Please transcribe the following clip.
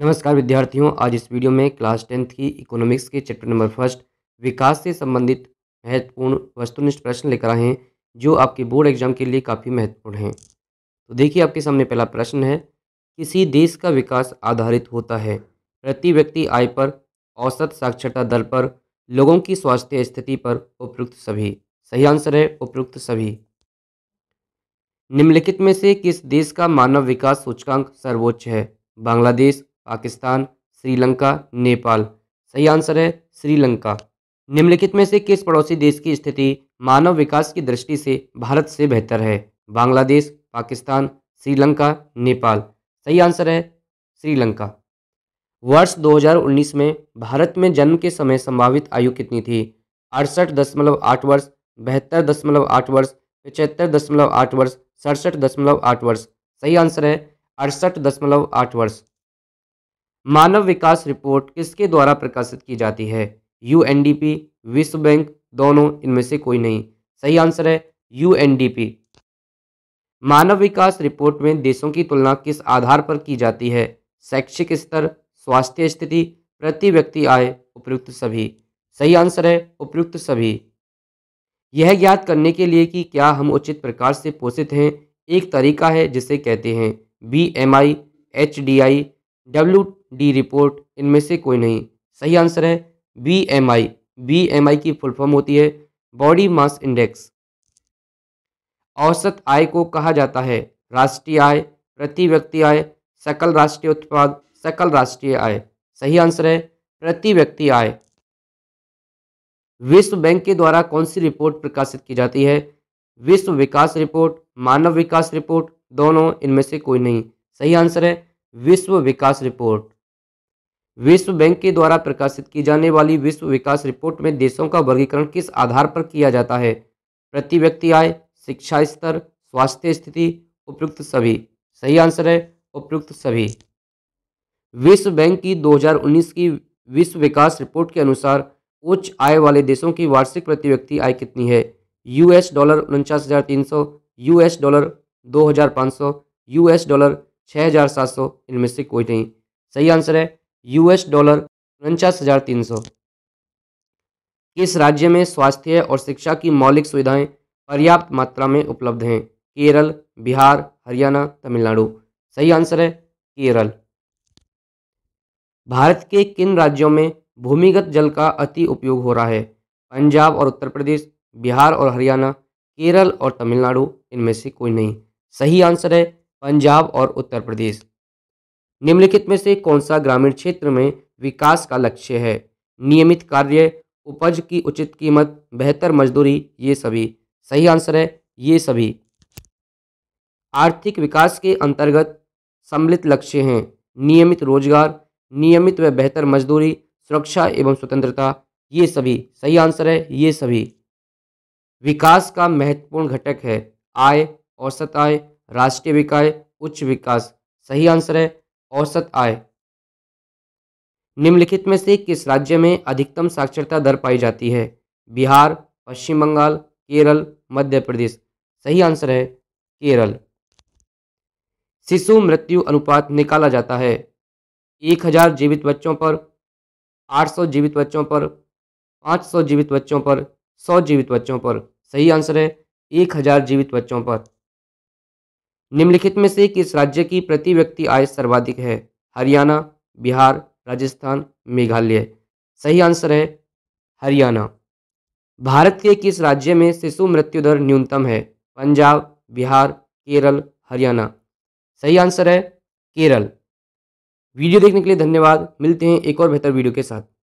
नमस्कार विद्यार्थियों आज इस वीडियो में क्लास टेंथ की इकोनॉमिक्स के चैप्टर नंबर फर्स्ट विकास से संबंधित महत्वपूर्ण वस्तुनिष्ठ प्रश्न लेकर आए हैं जो आपके बोर्ड एग्जाम के लिए काफ़ी महत्वपूर्ण हैं तो देखिए आपके सामने पहला प्रश्न है किसी देश का विकास आधारित होता है प्रति व्यक्ति आय पर औसत साक्षरता दर पर लोगों की स्वास्थ्य स्थिति पर उपयुक्त सभी सही आंसर है उपयुक्त सभी निम्नलिखित में से किस देश का मानव विकास सूचकांक सर्वोच्च है बांग्लादेश पाकिस्तान श्रीलंका नेपाल सही आंसर है श्रीलंका निम्नलिखित में से किस पड़ोसी देश की स्थिति मानव विकास की दृष्टि से भारत से बेहतर है बांग्लादेश पाकिस्तान श्रीलंका नेपाल सही आंसर है श्रीलंका वर्ष 2019 में भारत में जन्म के समय संभावित आयु कितनी थी अड़सठ दशमलव आठ वर्ष बहत्तर दशमलव आठ वर्ष पचहत्तर दशमलव आठ वर्ष सड़सठ दशमलव आठ वर्ष सही आंसर है अड़सठ दशमलव आठ वर्ष मानव विकास रिपोर्ट किसके द्वारा प्रकाशित की जाती है यू विश्व बैंक दोनों इनमें से कोई नहीं सही आंसर है यू मानव विकास रिपोर्ट में देशों की तुलना किस आधार पर की जाती है शैक्षिक स्तर स्वास्थ्य स्थिति प्रति व्यक्ति आय उपयुक्त सभी सही आंसर है उपयुक्त सभी यह ज्ञात करने के लिए कि क्या हम उचित प्रकार से पोषित हैं एक तरीका है जिसे कहते हैं B M I H D I W D report इनमें से कोई नहीं सही आंसर है B M I B M I की फुल फॉर्म होती है बॉडी मास इंडेक्स औसत आय को कहा जाता है राष्ट्रीय आय प्रति व्यक्ति आय सकल राष्ट्रीय उत्पाद सकल राष्ट्रीय आय सही आंसर है प्रति व्यक्ति आय विश्व बैंक के द्वारा कौन सी रिपोर्ट प्रकाशित की जाती है विश्व विकास रिपोर्ट मानव विकास रिपोर्ट दोनों इनमें से कोई नहीं सही आंसर है विश्व विकास रिपोर्ट विश्व बैंक के द्वारा प्रकाशित की जाने वाली विश्व विकास रिपोर्ट में देशों का वर्गीकरण किस आधार पर किया जाता है प्रति व्यक्ति आय शिक्षा स्तर स्वास्थ्य स्थिति उपयुक्त सभी सही आंसर है उपयुक्त सभी विश्व बैंक की 2019 की विश्व विकास रिपोर्ट के अनुसार उच्च आय वाले देशों की वार्षिक प्रति व्यक्ति आय कितनी है यूएस डॉलर उनचास हज़ार तीन सौ यूएस डॉलर दो हज़ार पाँच सौ यूएस डॉलर छः हज़ार सात सौ इनमें से कोई नहीं सही आंसर है यूएस डॉलर उनचास हज़ार तीन सौ किस राज्य में स्वास्थ्य और शिक्षा की मौलिक सुविधाएं पर्याप्त मात्रा में उपलब्ध हैं केरल बिहार हरियाणा तमिलनाडु सही आंसर है केरल भारत के किन राज्यों में भूमिगत जल का अति उपयोग हो रहा है पंजाब और उत्तर प्रदेश बिहार और हरियाणा केरल और तमिलनाडु इनमें से कोई नहीं सही आंसर है पंजाब और उत्तर प्रदेश निम्नलिखित में से कौन सा ग्रामीण क्षेत्र में विकास का लक्ष्य है नियमित कार्य उपज की उचित कीमत बेहतर मजदूरी ये सभी सही आंसर है ये सभी आर्थिक विकास के अंतर्गत सम्मिलित लक्ष्य हैं नियमित रोजगार नियमित व बेहतर मजदूरी सुरक्षा एवं स्वतंत्रता ये सभी सही आंसर है ये सभी विकास का महत्वपूर्ण घटक है आय औसत आय राष्ट्रीय विकाय उच्च विकास सही आंसर है औसत आय निम्नलिखित में से किस राज्य में अधिकतम साक्षरता दर पाई जाती है बिहार पश्चिम बंगाल केरल मध्य प्रदेश सही आंसर है केरल शिशु मृत्यु अनुपात निकाला जाता है एक हजार जीवित बच्चों पर आठ सौ जीवित बच्चों पर पाँच सौ जीवित बच्चों पर सौ जीवित बच्चों पर सही आंसर है एक हजार जीवित बच्चों पर निम्नलिखित में से किस राज्य की प्रति व्यक्ति आय सर्वाधिक है हरियाणा बिहार राजस्थान मेघालय सही आंसर है हरियाणा भारत के किस राज्य में शिशु मृत्यु दर न्यूनतम है पंजाब बिहार केरल हरियाणा सही आंसर है केरल वीडियो देखने के लिए धन्यवाद मिलते हैं एक और बेहतर वीडियो के साथ